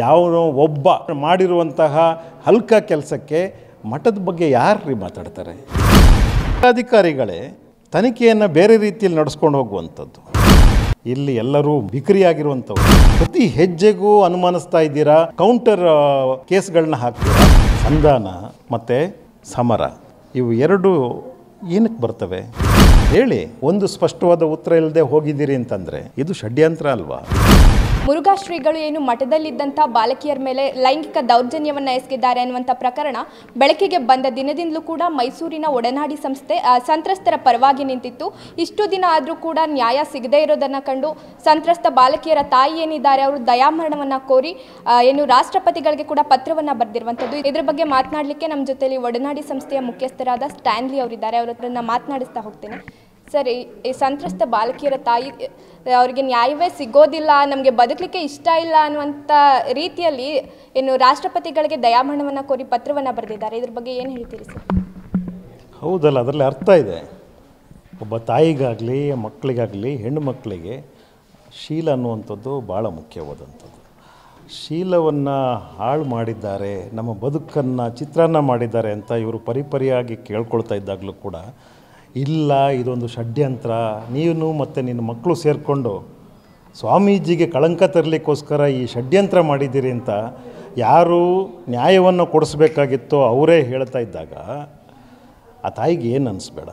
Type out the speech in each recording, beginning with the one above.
ಯಾವ ಒಬ್ಬ ಮಾಡಿರುವಂತಹ ಹಲ್ಕ ಕೆಲಸಕ್ಕೆ ಮಠದ ಬಗ್ಗೆ ಯಾರ್ರಿ ಮಾತಾಡ್ತಾರೆ ಅಧಿಕಾರಿಗಳೇ ತನಿಖೆಯನ್ನು ಬೇರೆ ರೀತಿಯಲ್ಲಿ ನಡೆಸ್ಕೊಂಡು ಹೋಗುವಂಥದ್ದು ಇಲ್ಲಿ ಎಲ್ಲರೂ ಬಿಕ್ರಿಯಾಗಿರುವಂಥವ್ರು ಪ್ರತಿ ಹೆಜ್ಜೆಗೂ ಅನುಮಾನಿಸ್ತಾ ಇದ್ದೀರಾ ಕೌಂಟರ್ ಕೇಸ್ಗಳನ್ನ ಹಾಕ್ತೀರಾ ಸಂಧಾನ ಮತ್ತು ಸಮರ ಇವು ಎರಡು ಏನಕ್ಕೆ ಬರ್ತವೆ ಹೇಳಿ ಒಂದು ಸ್ಪಷ್ಟವಾದ ಉತ್ತರ ಇಲ್ಲದೆ ಹೋಗಿದ್ದೀರಿ ಅಂತಂದರೆ ಇದು ಷಡ್ಯಂತ್ರ ಅಲ್ವಾ ಮುರುಘಾ ಶ್ರೀಗಳು ಏನು ಮಠದಲ್ಲಿದ್ದಂಥ ಬಾಲಕಿಯರ ಮೇಲೆ ಲೈಂಗಿಕ ದೌರ್ಜನ್ಯವನ್ನು ಎಸಗಿದ್ದಾರೆ ಅನ್ನುವಂಥ ಪ್ರಕರಣ ಬೆಳಕಿಗೆ ಬಂದ ದಿನದಿಂದಲೂ ಕೂಡ ಮೈಸೂರಿನ ಒಡನಾಡಿ ಸಂಸ್ಥೆ ಸಂತ್ರಸ್ತರ ಪರವಾಗಿ ನಿಂತಿತ್ತು ಇಷ್ಟು ದಿನ ಆದರೂ ಕೂಡ ನ್ಯಾಯ ಸಿಗದೇ ಇರೋದನ್ನು ಕಂಡು ಸಂತ್ರಸ್ತ ಬಾಲಕಿಯರ ತಾಯಿ ಏನಿದ್ದಾರೆ ಅವರು ದಯಾಮರಣವನ್ನು ಕೋರಿ ಏನು ರಾಷ್ಟ್ರಪತಿಗಳಿಗೆ ಕೂಡ ಪತ್ರವನ್ನು ಬರೆದಿರುವಂಥದ್ದು ಇದರ ಬಗ್ಗೆ ಮಾತನಾಡಲಿಕ್ಕೆ ನಮ್ಮ ಜೊತೆಯಲ್ಲಿ ಒಡನಾಡಿ ಸಂಸ್ಥೆಯ ಮುಖ್ಯಸ್ಥರಾದ ಸ್ಟ್ಯಾನ್ಲಿ ಅವರಿದ್ದಾರೆ ಅವರ ಹತ್ರ ಮಾತನಾಡಿಸ್ತಾ ಹೋಗ್ತೇನೆ ಸರಿ ಈ ಸಂತ್ರಸ್ತ ಬಾಲಕಿಯರ ತಾಯಿ ಅವರಿಗೆ ನ್ಯಾಯವೇ ಸಿಗೋದಿಲ್ಲ ನಮಗೆ ಬದುಕಲಿಕ್ಕೆ ಇಷ್ಟ ಇಲ್ಲ ಅನ್ನುವಂಥ ರೀತಿಯಲ್ಲಿ ಏನು ರಾಷ್ಟ್ರಪತಿಗಳಿಗೆ ದಯಾಮರಣವನ್ನು ಕೋರಿ ಪತ್ರವನ್ನು ಬರೆದಿದ್ದಾರೆ ಇದ್ರ ಬಗ್ಗೆ ಏನು ಹೇಳ್ತೀರಿ ಸರ್ ಹೌದಲ್ಲ ಅದರಲ್ಲಿ ಅರ್ಥ ಇದೆ ಒಬ್ಬ ತಾಯಿಗಾಗಲಿ ಮಕ್ಕಳಿಗಾಗಲಿ ಹೆಣ್ಣು ಮಕ್ಕಳಿಗೆ ಶೀಲ ಅನ್ನುವಂಥದ್ದು ಭಾಳ ಮುಖ್ಯವಾದಂಥದ್ದು ಶೀಲವನ್ನು ಹಾಳು ಮಾಡಿದ್ದಾರೆ ನಮ್ಮ ಬದುಕನ್ನು ಚಿತ್ರಾನ್ನ ಮಾಡಿದ್ದಾರೆ ಅಂತ ಇವರು ಪರಿಪರಿಯಾಗಿ ಕೇಳ್ಕೊಳ್ತಾ ಇದ್ದಾಗಲೂ ಕೂಡ ಇಲ್ಲ ಇದೊಂದು ಷಡ್ಯಂತ್ರ ನೀನು ಮತ್ತು ನಿನ್ನ ಮಕ್ಕಳು ಸೇರಿಕೊಂಡು ಸ್ವಾಮೀಜಿಗೆ ಕಳಂಕ ತರಲಿಕ್ಕೋಸ್ಕರ ಈ ಷಡ್ಯಂತ್ರ ಮಾಡಿದ್ದೀರಿ ಅಂತ ಯಾರು ನ್ಯಾಯವನ್ನು ಕೊಡಿಸ್ಬೇಕಾಗಿತ್ತೋ ಅವರೇ ಹೇಳ್ತಾ ಇದ್ದಾಗ ಆ ತಾಯಿಗೆ ಏನು ಅನ್ನಿಸ್ಬೇಡ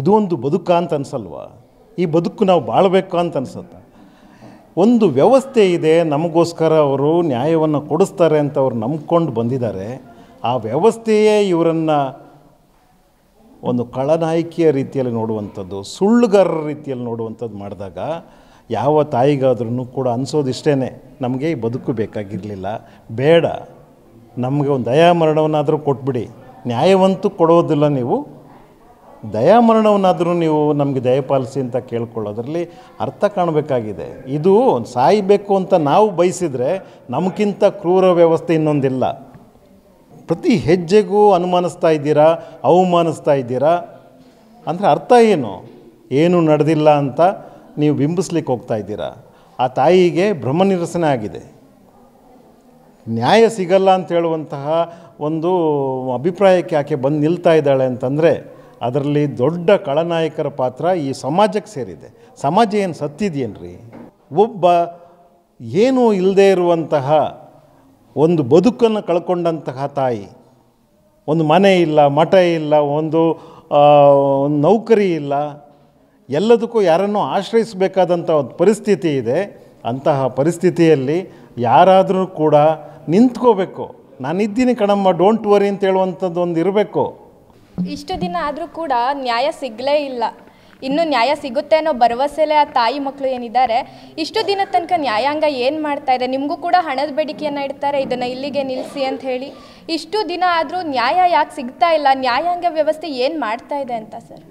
ಇದು ಒಂದು ಬದುಕ ಅಂತ ಅನಿಸಲ್ವ ಈ ಬದುಕು ನಾವು ಬಾಳಬೇಕು ಅಂತ ಅನ್ಸುತ್ತೆ ಒಂದು ವ್ಯವಸ್ಥೆ ಇದೆ ನಮಗೋಸ್ಕರ ಅವರು ನ್ಯಾಯವನ್ನು ಕೊಡಿಸ್ತಾರೆ ಅಂತ ಅವ್ರು ನಂಬ್ಕೊಂಡು ಬಂದಿದ್ದಾರೆ ಆ ವ್ಯವಸ್ಥೆಯೇ ಇವರನ್ನು ಒಂದು ಕಳನಾಯಕಿಯ ರೀತಿಯಲ್ಲಿ ನೋಡುವಂಥದ್ದು ಸುಳ್ಳುಗಾರರ ರೀತಿಯಲ್ಲಿ ನೋಡುವಂಥದ್ದು ಮಾಡಿದಾಗ ಯಾವ ತಾಯಿಗಾದ್ರೂ ಕೂಡ ಇಷ್ಟೇ ನಮಗೆ ಬದುಕು ಬೇಕಾಗಿರಲಿಲ್ಲ ಬೇಡ ನಮಗೆ ಒಂದು ದಯಾಮರಣವನ್ನಾದರೂ ಕೊಟ್ಬಿಡಿ ನ್ಯಾಯವಂತೂ ಕೊಡೋದಿಲ್ಲ ನೀವು ದಯಾಮರಣವನ್ನಾದರೂ ನೀವು ನಮಗೆ ದಯಪಾಲಿಸಿ ಅಂತ ಕೇಳ್ಕೊಳ್ಳೋದ್ರಲ್ಲಿ ಅರ್ಥ ಕಾಣಬೇಕಾಗಿದೆ ಇದು ಸಾಯಬೇಕು ಅಂತ ನಾವು ಬಯಸಿದರೆ ನಮಗಿಂತ ಕ್ರೂರ ವ್ಯವಸ್ಥೆ ಇನ್ನೊಂದಿಲ್ಲ ಪ್ರತಿ ಹೆಜ್ಜೆಗೂ ಅನುಮಾನಿಸ್ತಾ ಇದ್ದೀರಾ ಅವಮಾನಿಸ್ತಾ ಇದ್ದೀರಾ ಅಂದರೆ ಅರ್ಥ ಏನು ಏನೂ ನಡೆದಿಲ್ಲ ಅಂತ ನೀವು ಬಿಂಬಿಸ್ಲಿಕ್ಕೆ ಹೋಗ್ತಾ ಇದ್ದೀರಾ ಆ ತಾಯಿಗೆ ಭ್ರಮ ನಿರಸನೆ ಆಗಿದೆ ನ್ಯಾಯ ಸಿಗಲ್ಲ ಅಂತ ಹೇಳುವಂತಹ ಒಂದು ಅಭಿಪ್ರಾಯಕ್ಕೆ ಆಕೆ ಬಂದು ನಿಲ್ತಾ ಇದ್ದಾಳೆ ಅಂತಂದರೆ ಅದರಲ್ಲಿ ದೊಡ್ಡ ಕಳನಾಯಕರ ಪಾತ್ರ ಈ ಸಮಾಜಕ್ಕೆ ಸೇರಿದೆ ಸಮಾಜ ಏನು ಸತ್ತಿದೆಯೇನ್ರಿ ಒಬ್ಬ ಏನೂ ಇಲ್ಲದೇ ಇರುವಂತಹ ಒಂದು ಬದುಕನ್ನು ಕಳ್ಕೊಂಡಂತಹ ತಾಯಿ ಒಂದು ಮನೆ ಇಲ್ಲ ಮಠ ಇಲ್ಲ ಒಂದು ಒಂದು ನೌಕರಿ ಇಲ್ಲ ಎಲ್ಲದಕ್ಕೂ ಯಾರನ್ನೂ ಆಶ್ರಯಿಸಬೇಕಾದಂಥ ಒಂದು ಪರಿಸ್ಥಿತಿ ಇದೆ ಅಂತಹ ಪರಿಸ್ಥಿತಿಯಲ್ಲಿ ಯಾರಾದರೂ ಕೂಡ ನಿಂತ್ಕೋಬೇಕು ನಾನಿದ್ದೀನಿ ಕಣಮ್ಮ ಡೋಂಟ್ ವರಿ ಅಂತ ಹೇಳುವಂಥದ್ದು ಒಂದು ಇರಬೇಕು ಇಷ್ಟು ದಿನ ಆದರೂ ಕೂಡ ನ್ಯಾಯ ಸಿಗಲೇ ಇಲ್ಲ ಇನ್ನು ನ್ಯಾಯ ಸಿಗುತ್ತೆ ಅನ್ನೋ ಭರವಸೆಲೆ ಆ ತಾಯಿ ಮಕ್ಕಳು ಏನಿದ್ದಾರೆ ಇಷ್ಟು ದಿನ ತನಕ ನ್ಯಾಯಾಂಗ ಏನು ಮಾಡ್ತಾ ಇದೆ ನಿಮಗೂ ಕೂಡ ಹಣದ ಬೇಡಿಕೆಯನ್ನು ಇಡ್ತಾರೆ ಇದನ್ನು ಇಲ್ಲಿಗೆ ನಿಲ್ಲಿಸಿ ಅಂತ ಹೇಳಿ ಇಷ್ಟು ದಿನ ಆದರೂ ನ್ಯಾಯ ಯಾಕೆ ಸಿಗ್ತಾ ಇಲ್ಲ ನ್ಯಾಯಾಂಗ ವ್ಯವಸ್ಥೆ ಏನು ಮಾಡ್ತಾ ಇದೆ ಅಂತ ಸರ್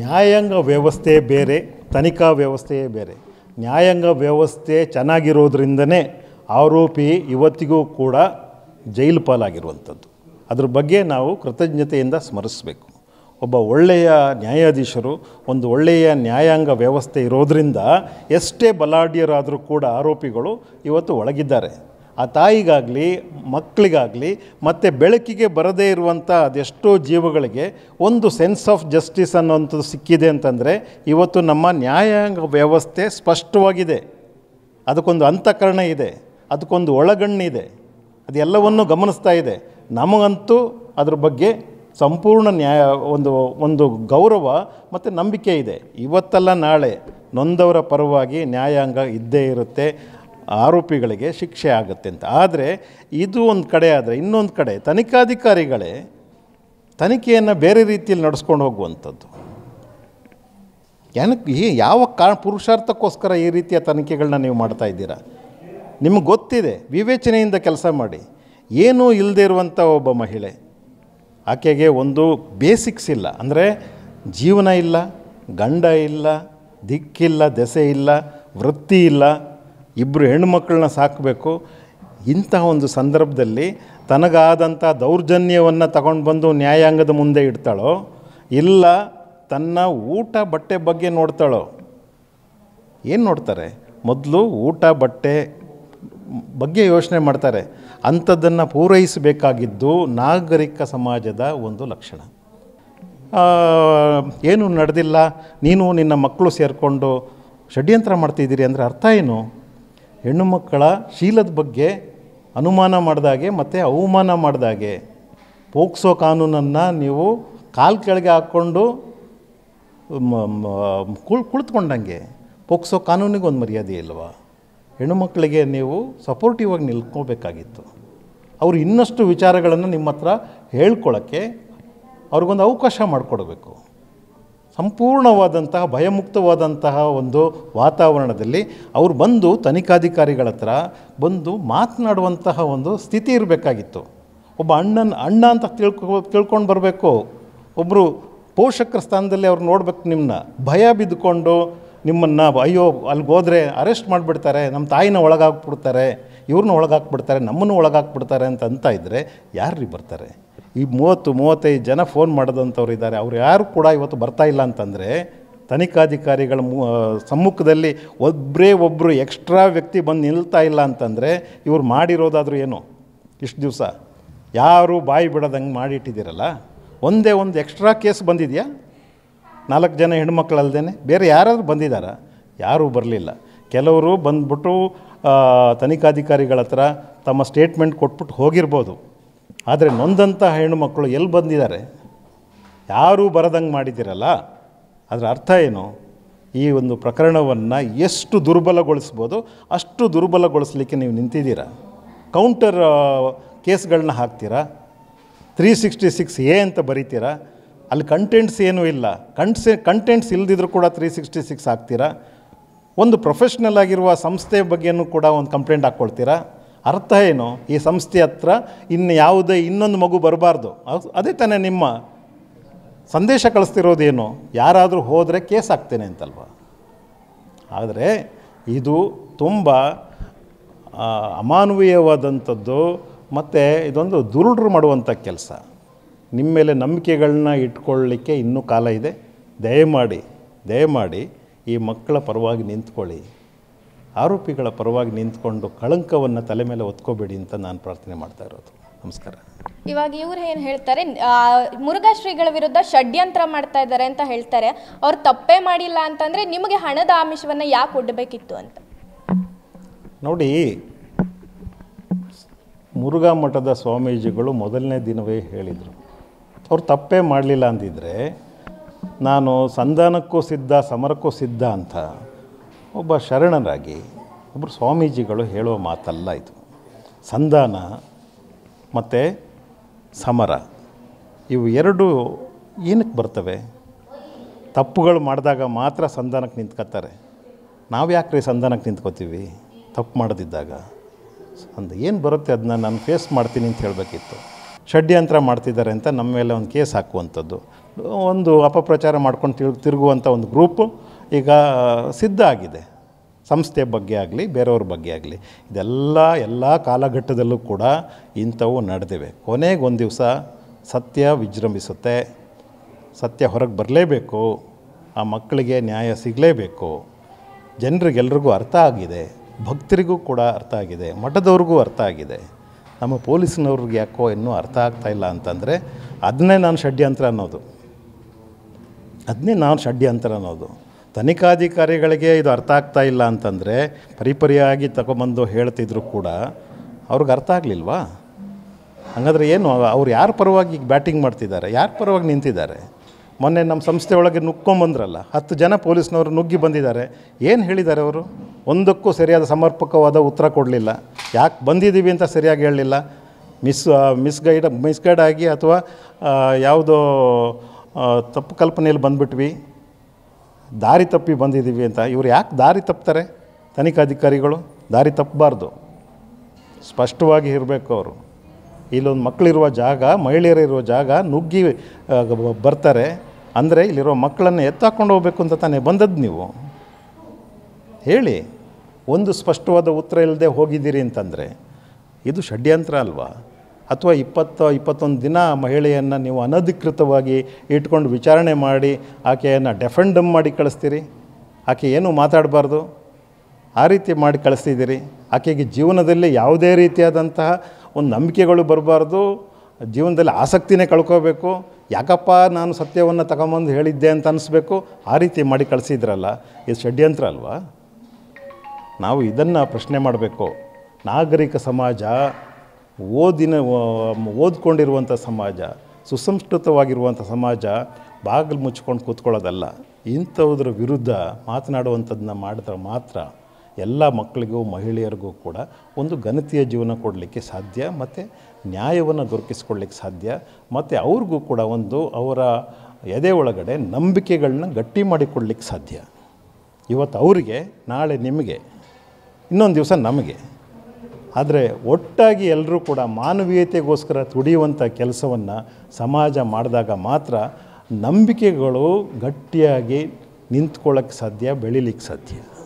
ನ್ಯಾಯಾಂಗ ವ್ಯವಸ್ಥೆ ಬೇರೆ ತನಿಖಾ ವ್ಯವಸ್ಥೆಯೇ ಬೇರೆ ನ್ಯಾಯಾಂಗ ವ್ಯವಸ್ಥೆ ಚೆನ್ನಾಗಿರೋದ್ರಿಂದನೇ ಆರೋಪಿ ಇವತ್ತಿಗೂ ಕೂಡ ಜೈಲು ಪಾಲಾಗಿರುವಂಥದ್ದು ಅದ್ರ ಬಗ್ಗೆ ನಾವು ಕೃತಜ್ಞತೆಯಿಂದ ಸ್ಮರಿಸಬೇಕು ಒಬ್ಬ ಒಳ್ಳೆಯ ನ್ಯಾಯಾಧೀಶರು ಒಂದು ಒಳ್ಳೆಯ ನ್ಯಾಯಾಂಗ ವ್ಯವಸ್ಥೆ ಇರೋದರಿಂದ ಎಷ್ಟೇ ಬಲಾಢ್ಯರಾದರೂ ಕೂಡ ಆರೋಪಿಗಳು ಇವತ್ತು ಒಳಗಿದ್ದಾರೆ ಆ ತಾಯಿಗಾಗಲಿ ಮಕ್ಕಳಿಗಾಗಲಿ ಮತ್ತು ಬೆಳಕಿಗೆ ಬರದೇ ಇರುವಂಥ ಅದೆಷ್ಟೋ ಜೀವಗಳಿಗೆ ಒಂದು ಸೆನ್ಸ್ ಆಫ್ ಜಸ್ಟಿಸ್ ಅನ್ನೋಂಥದ್ದು ಸಿಕ್ಕಿದೆ ಅಂತಂದರೆ ಇವತ್ತು ನಮ್ಮ ನ್ಯಾಯಾಂಗ ವ್ಯವಸ್ಥೆ ಸ್ಪಷ್ಟವಾಗಿದೆ ಅದಕ್ಕೊಂದು ಅಂತಃಕರಣ ಇದೆ ಅದಕ್ಕೊಂದು ಒಳಗಣ್ಣಿದೆ ಅದೆಲ್ಲವನ್ನು ಗಮನಿಸ್ತಾ ಇದೆ ನಮಗಂತೂ ಅದ್ರ ಬಗ್ಗೆ ಸಂಪೂರ್ಣ ನ್ಯಾಯ ಒಂದು ಒಂದು ಗೌರವ ಮತ್ತು ನಂಬಿಕೆ ಇದೆ ಇವತ್ತಲ್ಲ ನಾಳೆ ನೊಂದವರ ಪರವಾಗಿ ನ್ಯಾಯಾಂಗ ಇದ್ದೇ ಇರುತ್ತೆ ಆರೋಪಿಗಳಿಗೆ ಶಿಕ್ಷೆ ಆಗುತ್ತೆ ಅಂತ ಆದರೆ ಇದು ಒಂದು ಕಡೆ ಆದರೆ ಇನ್ನೊಂದು ಕಡೆ ತನಿಖಾಧಿಕಾರಿಗಳೇ ತನಿಖೆಯನ್ನು ಬೇರೆ ರೀತಿಯಲ್ಲಿ ನಡೆಸ್ಕೊಂಡು ಹೋಗುವಂಥದ್ದು ಏನಕ್ಕೆ ಈ ಯಾವ ಕಾರಣ ಪುರುಷಾರ್ಥಕ್ಕೋಸ್ಕರ ಈ ರೀತಿಯ ತನಿಖೆಗಳನ್ನ ನೀವು ಮಾಡ್ತಾ ಇದ್ದೀರಾ ನಿಮಗೆ ಗೊತ್ತಿದೆ ವಿವೇಚನೆಯಿಂದ ಕೆಲಸ ಮಾಡಿ ಏನೂ ಇಲ್ಲದೆ ಇರುವಂಥ ಒಬ್ಬ ಮಹಿಳೆ ಆಕೆಗೆ ಒಂದು ಬೇಸಿಕ್ಸ್ ಇಲ್ಲ ಅಂದರೆ ಜೀವನ ಇಲ್ಲ ಗಂಡ ಇಲ್ಲ ದಿಕ್ಕಿಲ್ಲ ದೆಸೆ ಇಲ್ಲ ವೃತ್ತಿ ಇಲ್ಲ ಇಬ್ಬರು ಹೆಣ್ಣುಮಕ್ಕಳನ್ನ ಸಾಕಬೇಕು ಇಂತಹ ಒಂದು ಸಂದರ್ಭದಲ್ಲಿ ತನಗಾದಂಥ ದೌರ್ಜನ್ಯವನ್ನು ತಗೊಂಡು ಬಂದು ನ್ಯಾಯಾಂಗದ ಮುಂದೆ ಇಡ್ತಾಳೋ ಇಲ್ಲ ತನ್ನ ಊಟ ಬಟ್ಟೆ ಬಗ್ಗೆ ನೋಡ್ತಾಳೋ ಏನು ನೋಡ್ತಾರೆ ಮೊದಲು ಊಟ ಬಟ್ಟೆ ಬಗ್ಗೆ ಯೋಚನೆ ಮಾಡ್ತಾರೆ ಅಂಥದ್ದನ್ನು ಪೂರೈಸಬೇಕಾಗಿದ್ದು ನಾಗರಿಕ ಸಮಾಜದ ಒಂದು ಲಕ್ಷಣ ಏನು ನಡೆದಿಲ್ಲ ನೀನು ನಿನ್ನ ಮಕ್ಕಳು ಸೇರಿಕೊಂಡು ಷಡ್ಯಂತ್ರ ಮಾಡ್ತಿದ್ದೀರಿ ಅಂದರೆ ಅರ್ಥ ಏನು ಹೆಣ್ಣು ಮಕ್ಕಳ ಶೀಲದ ಬಗ್ಗೆ ಅನುಮಾನ ಮಾಡಿದಾಗೆ ಮತ್ತು ಅವಮಾನ ಮಾಡಿದಾಗೆ ಪೋಕ್ಸೋ ಕಾನೂನನ್ನು ನೀವು ಕಾಲು ಕೆಳಗೆ ಹಾಕ್ಕೊಂಡು ಕುಳಿತುಕೊಂಡಂಗೆ ಪೋಕ್ಸೋ ಕಾನೂನಿಗೊಂದು ಮರ್ಯಾದೆ ಇಲ್ವಾ ಹೆಣ್ಣುಮಕ್ಕಳಿಗೆ ನೀವು ಸಪೋರ್ಟಿವ್ ಆಗಿ ನಿಲ್ಕೋಬೇಕಾಗಿತ್ತು ಅವರು ಇನ್ನಷ್ಟು ವಿಚಾರಗಳನ್ನು ನಿಮ್ಮ ಹತ್ರ ಹೇಳ್ಕೊಳ್ಳೋಕ್ಕೆ ಅವ್ರಿಗೊಂದು ಅವಕಾಶ ಮಾಡಿಕೊಡಬೇಕು ಸಂಪೂರ್ಣವಾದಂತಹ ಭಯಮುಕ್ತವಾದಂತಹ ಒಂದು ವಾತಾವರಣದಲ್ಲಿ ಅವ್ರು ಬಂದು ತನಿಖಾಧಿಕಾರಿಗಳ ಹತ್ರ ಬಂದು ಮಾತನಾಡುವಂತಹ ಒಂದು ಸ್ಥಿತಿ ಇರಬೇಕಾಗಿತ್ತು ಒಬ್ಬ ಅಣ್ಣನ ಅಣ್ಣ ಅಂತ ತಿಳ್ಕೊ ತಿಳ್ಕೊಂಡು ಬರಬೇಕು ಒಬ್ಬರು ಪೋಷಕರ ಸ್ಥಾನದಲ್ಲಿ ಅವ್ರು ನೋಡ್ಬೇಕು ನಿಮ್ಮನ್ನ ಭಯ ಬಿದ್ದುಕೊಂಡು ನಿಮ್ಮನ್ನು ಅಯ್ಯೋ ಅಲ್ಲಿಗೆ ಹೋದರೆ ಅರೆಸ್ಟ್ ಮಾಡಿಬಿಡ್ತಾರೆ ನಮ್ಮ ತಾಯಿನ ಒಳಗಾಕ್ಬಿಡ್ತಾರೆ ಇವ್ರನ್ನ ಒಳಗಾಕ್ಬಿಡ್ತಾರೆ ನಮ್ಮನ್ನು ಒಳಗಾಕ್ಬಿಡ್ತಾರೆ ಅಂತ ಅಂತ ಇದ್ದರೆ ಯಾರ್ರೀ ಬರ್ತಾರೆ ಈ ಮೂವತ್ತು ಮೂವತ್ತೈದು ಜನ ಫೋನ್ ಮಾಡಿದಂಥವ್ರು ಇದ್ದಾರೆ ಅವ್ರು ಯಾರು ಕೂಡ ಇವತ್ತು ಬರ್ತಾಯಿಲ್ಲ ಅಂತಂದರೆ ತನಿಖಾಧಿಕಾರಿಗಳ ಮು ಸಮ್ಮುಖದಲ್ಲಿ ಒಬ್ಬರೇ ಒಬ್ಬರು ಎಕ್ಸ್ಟ್ರಾ ವ್ಯಕ್ತಿ ಬಂದು ನಿಲ್ತಾ ಇಲ್ಲ ಅಂತಂದರೆ ಇವ್ರು ಮಾಡಿರೋದಾದರೂ ಏನು ಇಷ್ಟು ದಿವಸ ಯಾರೂ ಬಾಯಿ ಬಿಡೋದಂಗೆ ಮಾಡಿಟ್ಟಿದ್ದೀರಲ್ಲ ಒಂದೇ ಒಂದು ಎಕ್ಸ್ಟ್ರಾ ಕೇಸ್ ಬಂದಿದೆಯಾ ನಾಲ್ಕು ಜನ ಹೆಣ್ಮಕ್ಳಲ್ದೇ ಬೇರೆ ಯಾರಾದರೂ ಬಂದಿದ್ದಾರಾ ಯಾರೂ ಬರಲಿಲ್ಲ ಕೆಲವರು ಬಂದ್ಬಿಟ್ಟು ತನಿಖಾಧಿಕಾರಿಗಳ ಹತ್ರ ತಮ್ಮ ಸ್ಟೇಟ್ಮೆಂಟ್ ಕೊಟ್ಬಿಟ್ಟು ಹೋಗಿರ್ಬೋದು ಆದರೆ ನೊಂದಂತಹ ಹೆಣ್ಣುಮಕ್ಕಳು ಎಲ್ಲಿ ಬಂದಿದ್ದಾರೆ ಯಾರೂ ಬರದಂಗೆ ಮಾಡಿದ್ದೀರಲ್ಲ ಅದರ ಅರ್ಥ ಏನು ಈ ಒಂದು ಪ್ರಕರಣವನ್ನು ಎಷ್ಟು ದುರ್ಬಲಗೊಳಿಸ್ಬೋದು ಅಷ್ಟು ದುರ್ಬಲಗೊಳಿಸ್ಲಿಕ್ಕೆ ನೀವು ನಿಂತಿದ್ದೀರಾ ಕೌಂಟರ್ ಕೇಸ್ಗಳನ್ನ ಹಾಕ್ತೀರಾ ತ್ರೀ ಸಿಕ್ಸ್ಟಿ ಸಿಕ್ಸ್ ಎ ಅಂತ ಬರೀತೀರಾ ಅಲ್ಲಿ ಕಂಟೆಂಟ್ಸ್ ಏನೂ ಇಲ್ಲ ಕಂಟ್ಸ್ ಕಂಟೆಂಟ್ಸ್ ಇಲ್ಲದಿದ್ರೂ ಕೂಡ ತ್ರೀ ಸಿಕ್ಸ್ಟಿ ಸಿಕ್ಸ್ ಆಗ್ತೀರಾ ಒಂದು ಪ್ರೊಫೆಷ್ನಲ್ ಆಗಿರುವ ಸಂಸ್ಥೆ ಬಗ್ಗೆಯೂ ಕೂಡ ಒಂದು ಕಂಪ್ಲೇಂಟ್ ಹಾಕ್ಕೊಳ್ತೀರಾ ಅರ್ಥ ಏನು ಈ ಸಂಸ್ಥೆ ಹತ್ರ ಇನ್ನು ಯಾವುದೇ ಇನ್ನೊಂದು ಮಗು ಬರಬಾರ್ದು ಅದೇ ತಾನೇ ನಿಮ್ಮ ಸಂದೇಶ ಕಳಿಸ್ತಿರೋದೇನು ಯಾರಾದರೂ ಹೋದರೆ ಕೇಸ್ ಆಗ್ತೇನೆ ಅಂತಲ್ವ ಆದರೆ ಇದು ತುಂಬ ಅಮಾನವೀಯವಾದಂಥದ್ದು ಮತ್ತು ಇದೊಂದು ದುರುಡ್ರು ಮಾಡುವಂಥ ಕೆಲಸ ನಿಮ್ಮ ಮೇಲೆ ನಂಬಿಕೆಗಳನ್ನ ಇಟ್ಕೊಳ್ಳಿಕ್ಕೆ ಇನ್ನೂ ಕಾಲ ಇದೆ ದಯಮಾಡಿ ದಯಮಾಡಿ ಈ ಮಕ್ಕಳ ಪರವಾಗಿ ನಿಂತ್ಕೊಳ್ಳಿ ಆರೋಪಿಗಳ ಪರವಾಗಿ ನಿಂತ್ಕೊಂಡು ಕಳಂಕವನ್ನು ತಲೆ ಮೇಲೆ ಒತ್ಕೋಬೇಡಿ ಅಂತ ನಾನು ಪ್ರಾರ್ಥನೆ ಮಾಡ್ತಾ ಇರೋದು ನಮಸ್ಕಾರ ಇವಾಗ ಇವರು ಏನು ಹೇಳ್ತಾರೆ ಮುರುಘಾಶ್ರೀಗಳ ಶ್ರೀಗಳ ವಿರುದ್ಧ ಷಡ್ಯಂತ್ರ ಮಾಡ್ತಾ ಇದ್ದಾರೆ ಅಂತ ಹೇಳ್ತಾರೆ ಅವ್ರು ತಪ್ಪೇ ಮಾಡಿಲ್ಲ ಅಂತಂದರೆ ನಿಮಗೆ ಹಣದ ಆಮಿಷವನ್ನು ಯಾಕೆ ಒಡ್ಡಬೇಕಿತ್ತು ಅಂತ ನೋಡಿ ಮುರುಘಾ ಮಠದ ಸ್ವಾಮೀಜಿಗಳು ಮೊದಲನೇ ದಿನವೇ ಹೇಳಿದರು ಅವ್ರು ತಪ್ಪೇ ಮಾಡಲಿಲ್ಲ ಅಂದಿದ್ದರೆ ನಾನು ಸಂಧಾನಕ್ಕೂ ಸಿದ್ಧ ಸಮರಕ್ಕೂ ಸಿದ್ಧ ಅಂತ ಒಬ್ಬ ಶರಣರಾಗಿ ಒಬ್ಬರು ಸ್ವಾಮೀಜಿಗಳು ಹೇಳುವ ಮಾತಲ್ಲ ಇದು ಸಂಧಾನ ಮತ್ತು ಸಮರ ಇವು ಎರಡು ಏನಕ್ಕೆ ಬರ್ತವೆ ತಪ್ಪುಗಳು ಮಾಡಿದಾಗ ಮಾತ್ರ ಸಂಧಾನಕ್ಕೆ ನಿಂತ್ಕೋತಾರೆ ನಾವು ಯಾಕೆ ರೀ ಸಂಧಾನಕ್ಕೆ ನಿಂತ್ಕೋತೀವಿ ತಪ್ಪು ಮಾಡದಿದ್ದಾಗ ಅಂದ ಏನು ಬರುತ್ತೆ ಅದನ್ನ ನಾನು ಫೇಸ್ ಮಾಡ್ತೀನಿ ಅಂತ ಹೇಳಬೇಕಿತ್ತು ಷಡ್ಯಂತ್ರ ಮಾಡ್ತಿದ್ದಾರೆ ಅಂತ ನಮ್ಮ ಮೇಲೆ ಒಂದು ಕೇಸ್ ಹಾಕುವಂಥದ್ದು ಒಂದು ಅಪಪ್ರಚಾರ ಮಾಡ್ಕೊಂಡು ತಿರು ತಿರುಗುವಂಥ ಒಂದು ಗ್ರೂಪ್ ಈಗ ಸಿದ್ಧ ಆಗಿದೆ ಸಂಸ್ಥೆ ಬಗ್ಗೆ ಆಗಲಿ ಬೇರೆಯವ್ರ ಬಗ್ಗೆ ಆಗಲಿ ಇದೆಲ್ಲ ಎಲ್ಲ ಕಾಲಘಟ್ಟದಲ್ಲೂ ಕೂಡ ಇಂಥವು ನಡೆದಿವೆ ಕೊನೆಗೆ ಒಂದು ದಿವಸ ಸತ್ಯ ವಿಜೃಂಭಿಸುತ್ತೆ ಸತ್ಯ ಹೊರಗೆ ಬರಲೇಬೇಕು ಆ ಮಕ್ಕಳಿಗೆ ನ್ಯಾಯ ಸಿಗಲೇಬೇಕು ಜನರಿಗೆಲ್ರಿಗೂ ಅರ್ಥ ಆಗಿದೆ ಭಕ್ತರಿಗೂ ಕೂಡ ಅರ್ಥ ಆಗಿದೆ ಮಠದವ್ರಿಗೂ ಅರ್ಥ ಆಗಿದೆ ನಮ್ಮ ಪೊಲೀಸ್ನವ್ರಿಗೆ ಯಾಕೋ ಇನ್ನೂ ಅರ್ಥ ಆಗ್ತಾ ಇಲ್ಲ ಅಂತಂದರೆ ಅದನ್ನೇ ನಾನು ಷಡ್ಯಂತ್ರ ಅನ್ನೋದು ಅದನ್ನೇ ನಾನು ಷಡ್ಯಂತ್ರ ಅನ್ನೋದು ತನಿಖಾಧಿಕಾರಿಗಳಿಗೆ ಇದು ಅರ್ಥ ಆಗ್ತಾ ಇಲ್ಲ ಅಂತಂದರೆ ಪರಿಪರಿಯಾಗಿ ತಗೊಂಬಂದು ಹೇಳ್ತಿದ್ರು ಕೂಡ ಅವ್ರಿಗೆ ಅರ್ಥ ಆಗಲಿಲ್ವಾ ಹಾಗಾದರೆ ಏನು ಅವ್ರು ಯಾರ ಪರವಾಗಿ ಬ್ಯಾಟಿಂಗ್ ಮಾಡ್ತಿದ್ದಾರೆ ಯಾರ ಪರವಾಗಿ ನಿಂತಿದ್ದಾರೆ ಮೊನ್ನೆ ನಮ್ಮ ಸಂಸ್ಥೆ ಒಳಗೆ ನುಕ್ಕೊಂಬಂದ್ರಲ್ಲ ಹತ್ತು ಜನ ಪೊಲೀಸ್ನವರು ನುಗ್ಗಿ ಬಂದಿದ್ದಾರೆ ಏನು ಹೇಳಿದ್ದಾರೆ ಅವರು ಒಂದಕ್ಕೂ ಸರಿಯಾದ ಸಮರ್ಪಕವಾದ ಉತ್ತರ ಕೊಡಲಿಲ್ಲ ಯಾಕೆ ಬಂದಿದ್ದೀವಿ ಅಂತ ಸರಿಯಾಗಿ ಹೇಳಲಿಲ್ಲ ಮಿಸ್ ಮಿಸ್ಗೈಡ್ ಮಿಸ್ಗೈಡ್ ಆಗಿ ಅಥವಾ ಯಾವುದೋ ತಪ್ಪು ಕಲ್ಪನೆಯಲ್ಲಿ ಬಂದುಬಿಟ್ವಿ ದಾರಿ ತಪ್ಪಿ ಬಂದಿದ್ದೀವಿ ಅಂತ ಇವ್ರು ಯಾಕೆ ದಾರಿ ತಪ್ತಾರೆ ತನಿಖಾಧಿಕಾರಿಗಳು ದಾರಿ ತಪ್ಪಬಾರ್ದು ಸ್ಪಷ್ಟವಾಗಿ ಇರಬೇಕು ಅವರು ಇಲ್ಲೊಂದು ಮಕ್ಕಳಿರುವ ಜಾಗ ಮಹಿಳೆಯರಿರುವ ಜಾಗ ನುಗ್ಗಿ ಬರ್ತಾರೆ ಅಂದರೆ ಇಲ್ಲಿರೋ ಮಕ್ಕಳನ್ನು ಎತ್ತಾಕೊಂಡು ಹೋಗ್ಬೇಕು ಅಂತ ತಾನೇ ಬಂದದ್ದು ನೀವು ಹೇಳಿ ಒಂದು ಸ್ಪಷ್ಟವಾದ ಉತ್ತರ ಇಲ್ಲದೆ ಹೋಗಿದ್ದೀರಿ ಅಂತಂದರೆ ಇದು ಷಡ್ಯಂತ್ರ ಅಲ್ವಾ ಅಥವಾ ಇಪ್ಪತ್ತು ಇಪ್ಪತ್ತೊಂದು ದಿನ ಮಹಿಳೆಯನ್ನು ನೀವು ಅನಧಿಕೃತವಾಗಿ ಇಟ್ಕೊಂಡು ವಿಚಾರಣೆ ಮಾಡಿ ಆಕೆಯನ್ನು ಡೆಫೆಂಡಮ್ ಮಾಡಿ ಕಳಿಸ್ತೀರಿ ಆಕೆ ಏನು ಮಾತಾಡಬಾರ್ದು ಆ ರೀತಿ ಮಾಡಿ ಕಳಿಸ್ತಿದ್ದೀರಿ ಆಕೆಗೆ ಜೀವನದಲ್ಲಿ ಯಾವುದೇ ರೀತಿಯಾದಂತಹ ಒಂದು ನಂಬಿಕೆಗಳು ಬರಬಾರ್ದು ಜೀವನದಲ್ಲಿ ಆಸಕ್ತಿನೇ ಕಳ್ಕೋಬೇಕು ಯಾಕಪ್ಪ ನಾನು ಸತ್ಯವನ್ನು ತಗೊಂಬಂದು ಹೇಳಿದ್ದೆ ಅಂತ ಅನ್ನಿಸ್ಬೇಕು ಆ ರೀತಿ ಮಾಡಿ ಕಳಿಸಿದ್ರಲ್ಲ ಇದು ಷಡ್ಯಂತ್ರ ಅಲ್ವಾ ನಾವು ಇದನ್ನು ಪ್ರಶ್ನೆ ಮಾಡಬೇಕು ನಾಗರಿಕ ಸಮಾಜ ಓದಿನ ಓದ್ಕೊಂಡಿರುವಂಥ ಸಮಾಜ ಸುಸಂಸ್ಕೃತವಾಗಿರುವಂಥ ಸಮಾಜ ಬಾಗಿಲು ಮುಚ್ಕೊಂಡು ಕೂತ್ಕೊಳ್ಳೋದಲ್ಲ ಇಂಥವುದ್ರ ವಿರುದ್ಧ ಮಾತನಾಡುವಂಥದ್ದನ್ನ ಮಾಡಿದ್ರೆ ಮಾತ್ರ ಎಲ್ಲ ಮಕ್ಕಳಿಗೂ ಮಹಿಳೆಯರಿಗೂ ಕೂಡ ಒಂದು ಘನತೆಯ ಜೀವನ ಕೊಡಲಿಕ್ಕೆ ಸಾಧ್ಯ ಮತ್ತು ನ್ಯಾಯವನ್ನು ದೊರಕಿಸ್ಕೊಳ್ಳಿಕ್ಕೆ ಸಾಧ್ಯ ಮತ್ತು ಅವ್ರಿಗೂ ಕೂಡ ಒಂದು ಅವರ ಎದೆ ಒಳಗಡೆ ನಂಬಿಕೆಗಳನ್ನ ಗಟ್ಟಿ ಮಾಡಿಕೊಡ್ಲಿಕ್ಕೆ ಸಾಧ್ಯ ಇವತ್ತು ಅವರಿಗೆ ನಾಳೆ ನಿಮಗೆ ಇನ್ನೊಂದು ದಿವಸ ನಮಗೆ ಆದರೆ ಒಟ್ಟಾಗಿ ಎಲ್ಲರೂ ಕೂಡ ಮಾನವೀಯತೆಗೋಸ್ಕರ ತುಡಿಯುವಂಥ ಕೆಲಸವನ್ನು ಸಮಾಜ ಮಾಡಿದಾಗ ಮಾತ್ರ ನಂಬಿಕೆಗಳು ಗಟ್ಟಿಯಾಗಿ ನಿಂತ್ಕೊಳ್ಳೋಕ್ಕೆ ಸಾಧ್ಯ ಬೆಳಿಲಿಕ್ಕೆ ಸಾಧ್ಯ